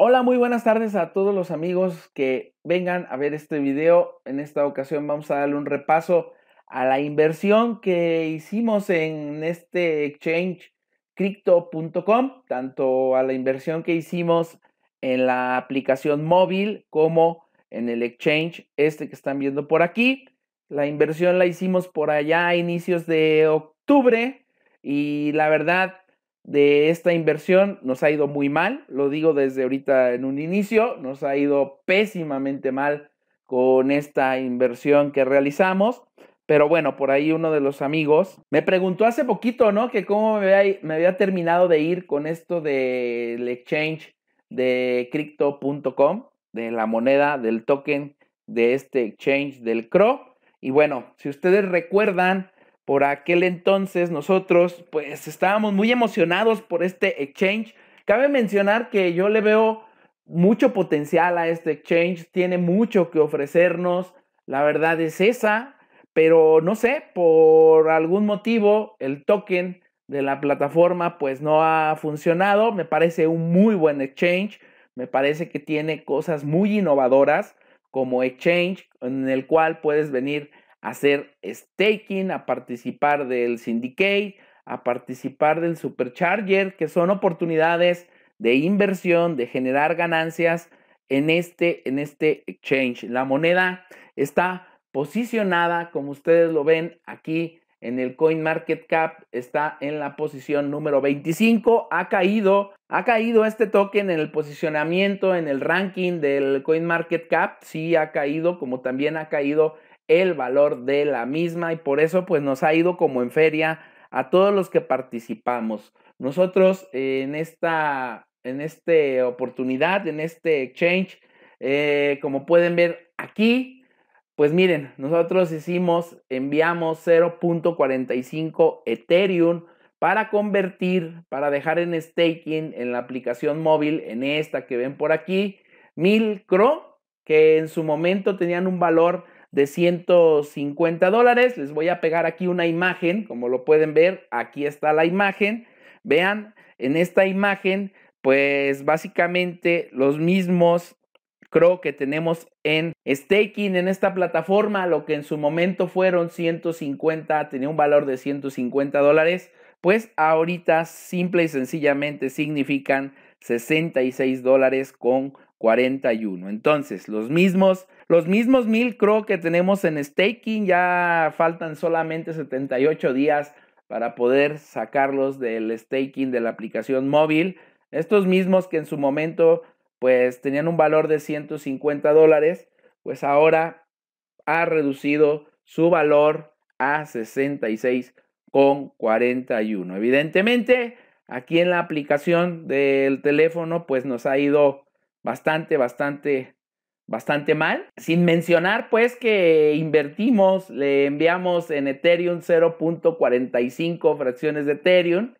Hola, muy buenas tardes a todos los amigos que vengan a ver este video. En esta ocasión vamos a darle un repaso a la inversión que hicimos en este exchange crypto.com, tanto a la inversión que hicimos en la aplicación móvil como en el exchange este que están viendo por aquí. La inversión la hicimos por allá a inicios de octubre y la verdad de esta inversión nos ha ido muy mal, lo digo desde ahorita en un inicio, nos ha ido pésimamente mal con esta inversión que realizamos. Pero bueno, por ahí uno de los amigos me preguntó hace poquito, ¿no? Que cómo me había, me había terminado de ir con esto del exchange de crypto.com, de la moneda, del token de este exchange del CRO. Y bueno, si ustedes recuerdan, por aquel entonces nosotros pues estábamos muy emocionados por este exchange. Cabe mencionar que yo le veo mucho potencial a este exchange, tiene mucho que ofrecernos, la verdad es esa, pero no sé, por algún motivo el token de la plataforma pues no ha funcionado. Me parece un muy buen exchange, me parece que tiene cosas muy innovadoras como exchange en el cual puedes venir hacer staking, a participar del syndicate, a participar del supercharger, que son oportunidades de inversión, de generar ganancias en este, en este exchange. La moneda está posicionada, como ustedes lo ven aquí en el CoinMarketCap, está en la posición número 25. Ha caído, ha caído este token en el posicionamiento, en el ranking del CoinMarketCap. Sí, ha caído, como también ha caído el valor de la misma y por eso pues nos ha ido como en feria a todos los que participamos. Nosotros eh, en esta en esta oportunidad, en este exchange, eh, como pueden ver aquí, pues miren, nosotros hicimos, enviamos 0.45 Ethereum para convertir, para dejar en staking en la aplicación móvil, en esta que ven por aquí, 1000 CRO, que en su momento tenían un valor de 150 dólares. Les voy a pegar aquí una imagen, como lo pueden ver, aquí está la imagen. Vean, en esta imagen, pues básicamente los mismos creo que tenemos en staking en esta plataforma, lo que en su momento fueron 150, tenía un valor de 150 dólares, pues ahorita simple y sencillamente significan 66 dólares con 41. Entonces, los mismos los mismos mil creo que tenemos en staking, ya faltan solamente 78 días para poder sacarlos del staking de la aplicación móvil. Estos mismos que en su momento pues tenían un valor de 150 dólares, pues ahora ha reducido su valor a 66,41. Evidentemente, aquí en la aplicación del teléfono pues nos ha ido bastante, bastante bastante mal. Sin mencionar pues que invertimos, le enviamos en Ethereum 0.45 fracciones de Ethereum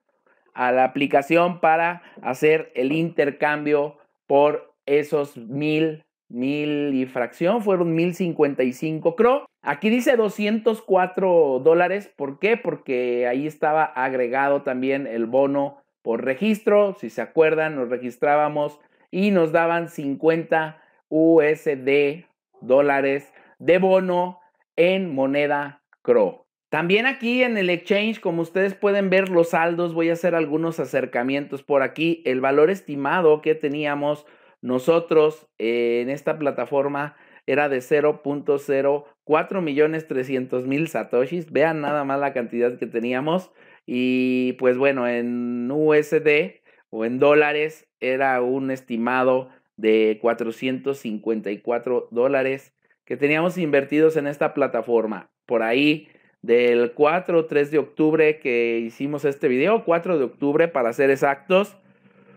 a la aplicación para hacer el intercambio por esos mil, mil y fracción, fueron 1055 cro. Aquí dice 204 dólares, ¿por qué? Porque ahí estaba agregado también el bono por registro, si se acuerdan, nos registrábamos y nos daban 50 USD dólares de bono en moneda CRO. También aquí en el exchange, como ustedes pueden ver los saldos, voy a hacer algunos acercamientos por aquí. El valor estimado que teníamos nosotros eh, en esta plataforma era de 0.04 millones 300 mil satoshis. Vean nada más la cantidad que teníamos. Y pues bueno, en USD o en dólares era un estimado de 454 dólares que teníamos invertidos en esta plataforma. Por ahí del 4 3 de octubre que hicimos este video, 4 de octubre para ser exactos,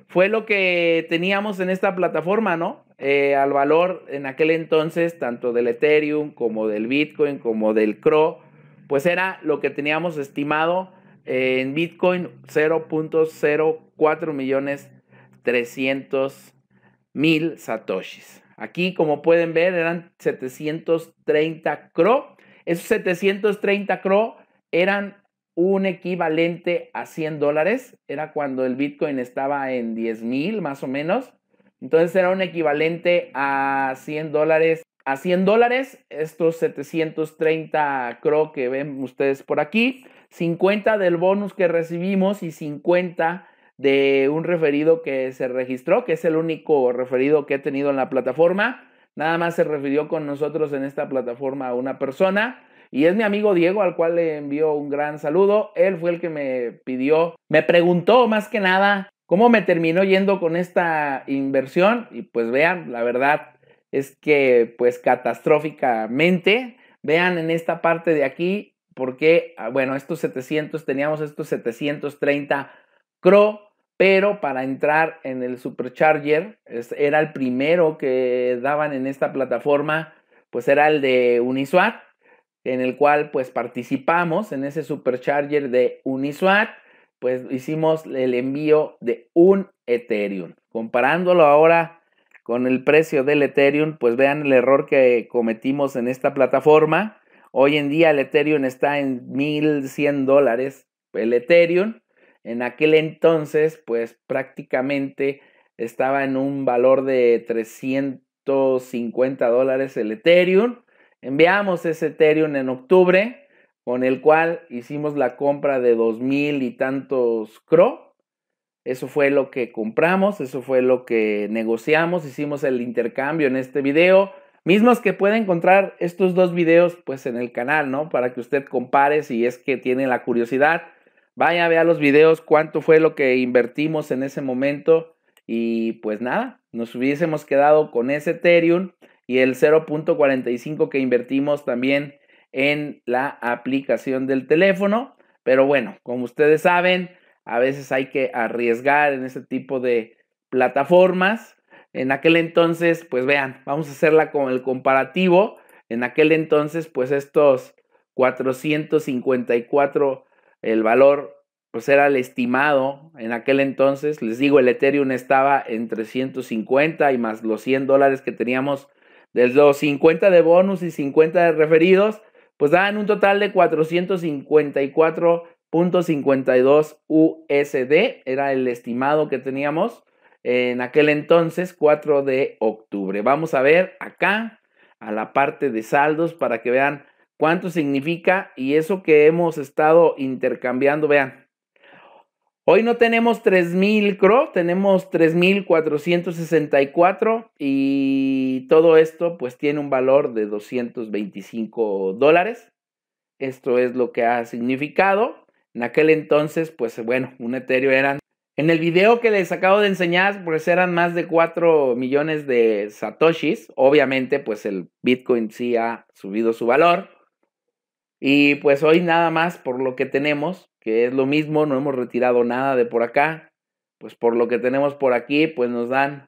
fue lo que teníamos en esta plataforma, ¿no? Eh, al valor en aquel entonces, tanto del Ethereum como del Bitcoin, como del CRO, pues era lo que teníamos estimado en Bitcoin 0.04 millones 300 mil satoshis. Aquí, como pueden ver, eran 730 cro. Esos 730 cro eran un equivalente a 100 dólares. Era cuando el Bitcoin estaba en 10 mil más o menos. Entonces era un equivalente a 100 dólares. A 100 dólares, estos 730 CRO que ven ustedes por aquí, 50 del bonus que recibimos y 50 de un referido que se registró, que es el único referido que he tenido en la plataforma. Nada más se refirió con nosotros en esta plataforma a una persona. Y es mi amigo Diego, al cual le envió un gran saludo. Él fue el que me pidió, me preguntó más que nada cómo me terminó yendo con esta inversión. Y pues vean, la verdad es que pues catastróficamente, vean en esta parte de aquí, porque, ah, bueno, estos 700, teníamos estos 730 CRO pero para entrar en el Supercharger, era el primero que daban en esta plataforma, pues era el de Uniswap, en el cual pues participamos en ese Supercharger de Uniswap, pues hicimos el envío de un Ethereum. Comparándolo ahora con el precio del Ethereum, pues vean el error que cometimos en esta plataforma. Hoy en día el Ethereum está en 1100 dólares, el Ethereum en aquel entonces, pues prácticamente estaba en un valor de 350 dólares el Ethereum. Enviamos ese Ethereum en octubre, con el cual hicimos la compra de 2.000 y tantos CRO. Eso fue lo que compramos, eso fue lo que negociamos, hicimos el intercambio en este video. Mismos que puede encontrar estos dos videos pues en el canal, ¿no? Para que usted compare si es que tiene la curiosidad Vaya, vea los videos, cuánto fue lo que invertimos en ese momento. Y pues nada, nos hubiésemos quedado con ese Ethereum y el 0.45 que invertimos también en la aplicación del teléfono. Pero bueno, como ustedes saben, a veces hay que arriesgar en ese tipo de plataformas. En aquel entonces, pues vean, vamos a hacerla con el comparativo. En aquel entonces, pues estos 454 el valor pues era el estimado en aquel entonces. Les digo, el Ethereum estaba en 350 y más los 100 dólares que teníamos, desde los 50 de bonus y 50 de referidos, pues daban un total de 454.52 USD, era el estimado que teníamos en aquel entonces, 4 de octubre. Vamos a ver acá a la parte de saldos para que vean cuánto significa y eso que hemos estado intercambiando, vean. Hoy no tenemos 3000 CRO, tenemos 3464 y todo esto pues tiene un valor de 225 dólares. Esto es lo que ha significado. En aquel entonces pues bueno, un Ethereum eran... En el video que les acabo de enseñar pues eran más de 4 millones de satoshis. Obviamente pues el Bitcoin sí ha subido su valor y pues hoy nada más por lo que tenemos, que es lo mismo, no hemos retirado nada de por acá, pues por lo que tenemos por aquí, pues nos dan,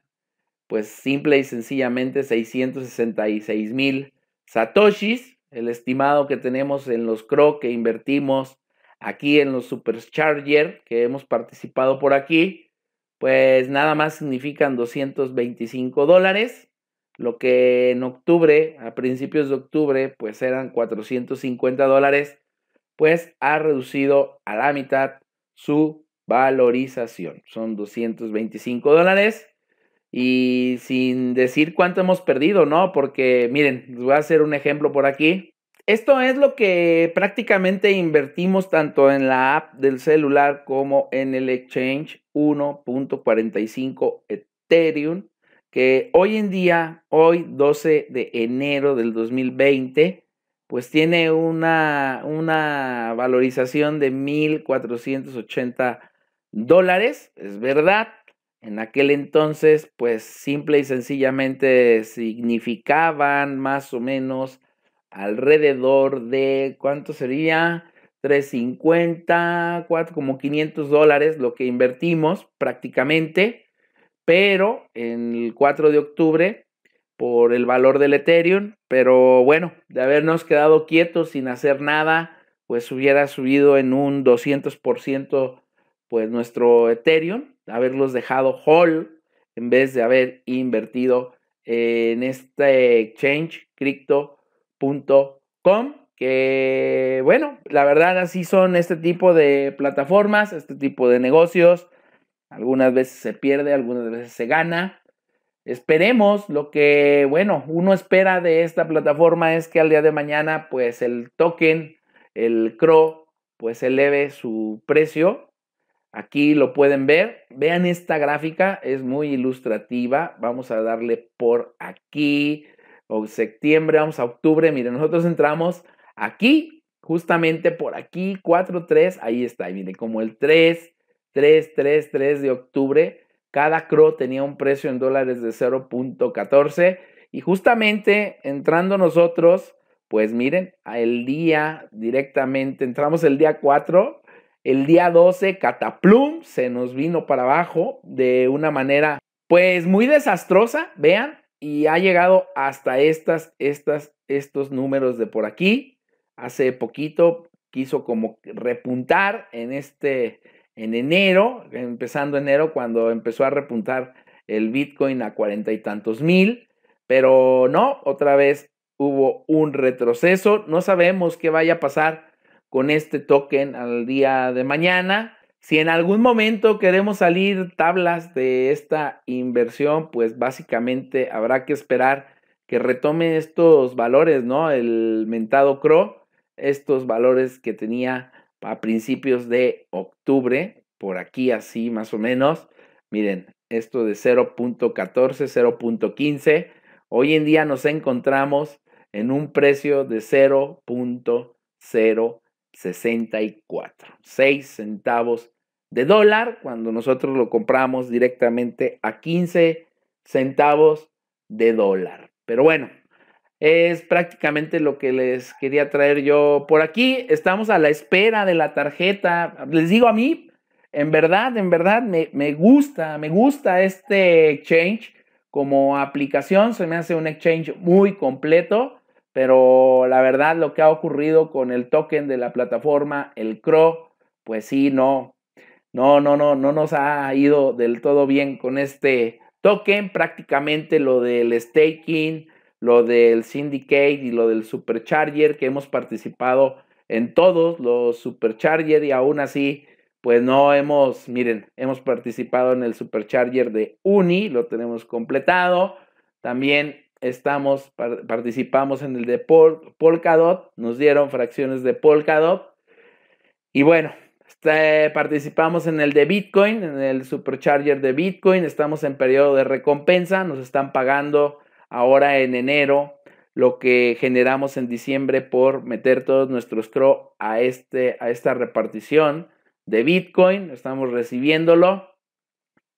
pues simple y sencillamente 666 mil satoshis, el estimado que tenemos en los CRO que invertimos aquí en los Supercharger, que hemos participado por aquí, pues nada más significan 225 dólares lo que en octubre, a principios de octubre, pues eran 450 dólares, pues ha reducido a la mitad su valorización. Son 225 dólares y sin decir cuánto hemos perdido, ¿no? Porque miren, les voy a hacer un ejemplo por aquí. Esto es lo que prácticamente invertimos tanto en la app del celular como en el exchange 1.45 Ethereum que hoy en día, hoy 12 de enero del 2020, pues tiene una, una valorización de 1.480 dólares, es verdad. En aquel entonces, pues simple y sencillamente significaban más o menos alrededor de, ¿cuánto sería? 350, 4, como 500 dólares lo que invertimos prácticamente pero en el 4 de octubre por el valor del Ethereum, pero bueno, de habernos quedado quietos sin hacer nada, pues hubiera subido en un 200% pues nuestro Ethereum, haberlos dejado hall en vez de haber invertido en este exchange crypto.com que bueno, la verdad así son este tipo de plataformas, este tipo de negocios, algunas veces se pierde, algunas veces se gana. Esperemos lo que, bueno, uno espera de esta plataforma es que al día de mañana, pues el token, el CRO, pues eleve su precio. Aquí lo pueden ver. Vean esta gráfica, es muy ilustrativa. Vamos a darle por aquí, o septiembre, vamos a octubre. Miren, nosotros entramos aquí, justamente por aquí, 4, 3, ahí está. Y miren, como el 3, 3, 3, 3 de octubre, cada CRO tenía un precio en dólares de 0.14 y justamente entrando nosotros, pues miren, el día directamente, entramos el día 4, el día 12 Cataplum se nos vino para abajo de una manera pues muy desastrosa, vean, y ha llegado hasta estas, estas, estos números de por aquí. Hace poquito quiso como repuntar en este en enero, empezando enero, cuando empezó a repuntar el Bitcoin a cuarenta y tantos mil, pero no, otra vez hubo un retroceso. No sabemos qué vaya a pasar con este token al día de mañana. Si en algún momento queremos salir tablas de esta inversión, pues básicamente habrá que esperar que retome estos valores, ¿no? El mentado CRO, estos valores que tenía a principios de octubre, por aquí así más o menos. Miren, esto de 0.14, 0.15. Hoy en día nos encontramos en un precio de 0.064, 6 centavos de dólar cuando nosotros lo compramos directamente a 15 centavos de dólar. Pero bueno, es prácticamente lo que les quería traer yo por aquí. Estamos a la espera de la tarjeta. Les digo a mí, en verdad, en verdad, me, gusta, me gusta este exchange como aplicación. Se me hace un exchange muy completo, pero la verdad lo que ha ocurrido con el token de la plataforma, el CRO, pues sí, no, no, no, no, no nos ha ido del todo bien con este token. Prácticamente lo del staking, lo del Syndicate y lo del Supercharger, que hemos participado en todos los Supercharger y aún así, pues no hemos, miren, hemos participado en el Supercharger de Uni, lo tenemos completado. También estamos, participamos en el de Polkadot, nos dieron fracciones de Polkadot. Y bueno, este, participamos en el de Bitcoin, en el Supercharger de Bitcoin, estamos en periodo de recompensa, nos están pagando ahora en enero, lo que generamos en diciembre por meter todos nuestros CRO a, este, a esta repartición de Bitcoin, estamos recibiéndolo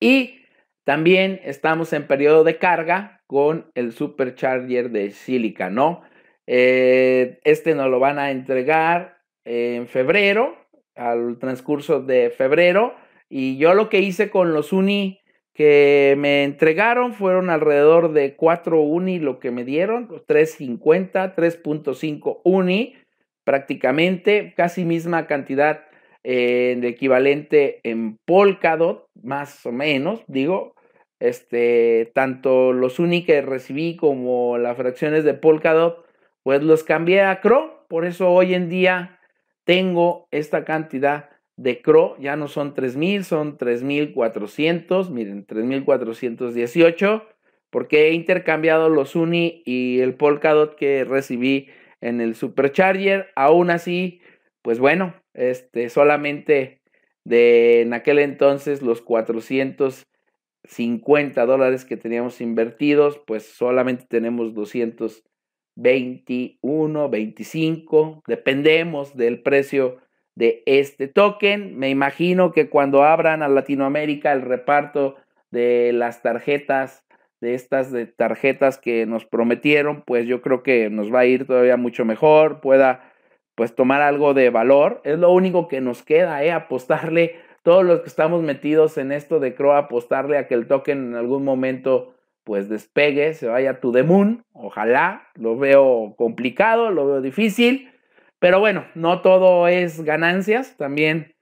y también estamos en periodo de carga con el supercharger de Silica, ¿no? Eh, este nos lo van a entregar en febrero, al transcurso de febrero, y yo lo que hice con los Uni que me entregaron fueron alrededor de 4 uni lo que me dieron, 3.50, 3.5 uni, prácticamente casi misma cantidad eh, de equivalente en Polkadot, más o menos, digo, este, tanto los uni que recibí como las fracciones de Polkadot, pues los cambié a Cro, por eso hoy en día tengo esta cantidad de CRO ya no son 3.000, son 3.400, miren, 3.418, porque he intercambiado los Uni y el Polkadot que recibí en el Supercharger. Aún así, pues bueno, este, solamente de en aquel entonces los 450 dólares que teníamos invertidos, pues solamente tenemos 221, 25, dependemos del precio de este token. Me imagino que cuando abran a Latinoamérica el reparto de las tarjetas, de estas de tarjetas que nos prometieron, pues yo creo que nos va a ir todavía mucho mejor, pueda pues tomar algo de valor. Es lo único que nos queda, ¿eh? apostarle, todos los que estamos metidos en esto de Croa, apostarle a que el token en algún momento pues despegue, se vaya to the moon, ojalá, lo veo complicado, lo veo difícil, pero bueno, no todo es ganancias, también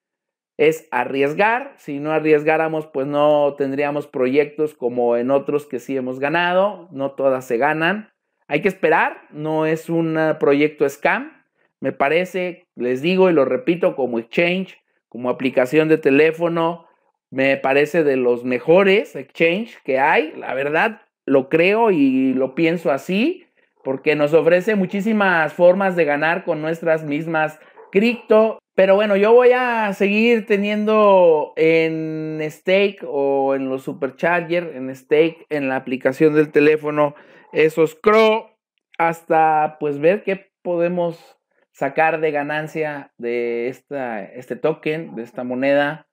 es arriesgar. Si no arriesgáramos, pues no tendríamos proyectos como en otros que sí hemos ganado, no todas se ganan. Hay que esperar, no es un proyecto scam. Me parece, les digo y lo repito, como exchange, como aplicación de teléfono, me parece de los mejores exchange que hay. La verdad, lo creo y lo pienso así porque nos ofrece muchísimas formas de ganar con nuestras mismas cripto. Pero bueno, yo voy a seguir teniendo en stake o en los supercharger, en stake, en la aplicación del teléfono, esos crow. hasta pues ver qué podemos sacar de ganancia de este token, de esta moneda,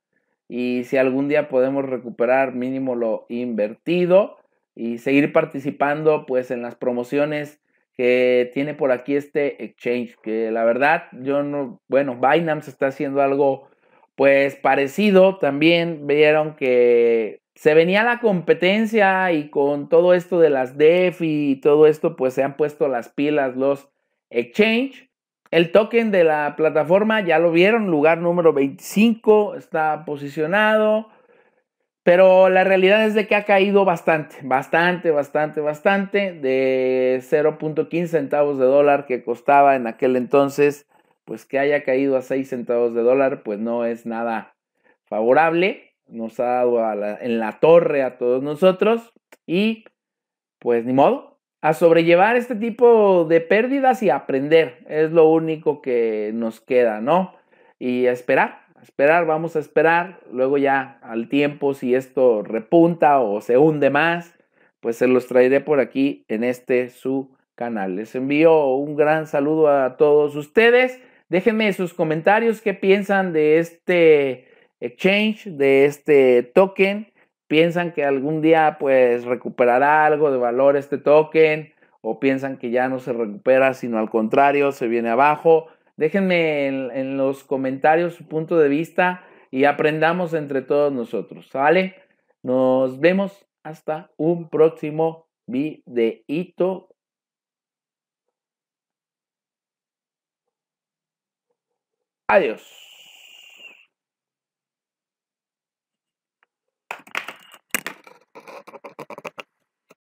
y si algún día podemos recuperar mínimo lo invertido y seguir participando pues en las promociones que tiene por aquí este exchange, que la verdad yo no, bueno, Binance está haciendo algo pues parecido, también vieron que se venía la competencia y con todo esto de las DeFi y todo esto pues se han puesto las pilas los exchange. El token de la plataforma ya lo vieron, lugar número 25, está posicionado. Pero la realidad es de que ha caído bastante, bastante, bastante, bastante de 0.15 centavos de dólar que costaba en aquel entonces, pues que haya caído a 6 centavos de dólar, pues no es nada favorable. Nos ha dado en la torre a todos nosotros y pues ni modo, a sobrellevar este tipo de pérdidas y aprender. Es lo único que nos queda, ¿no? Y a esperar esperar, vamos a esperar. Luego ya al tiempo, si esto repunta o se hunde más, pues se los traeré por aquí en este su canal. Les envío un gran saludo a todos ustedes. Déjenme sus comentarios, qué piensan de este exchange, de este token. ¿Piensan que algún día pues recuperará algo de valor este token? ¿O piensan que ya no se recupera, sino al contrario, se viene abajo? Déjenme en, los comentarios su punto de vista y aprendamos entre todos nosotros, ¿vale? Nos vemos hasta un próximo videíto. Adiós.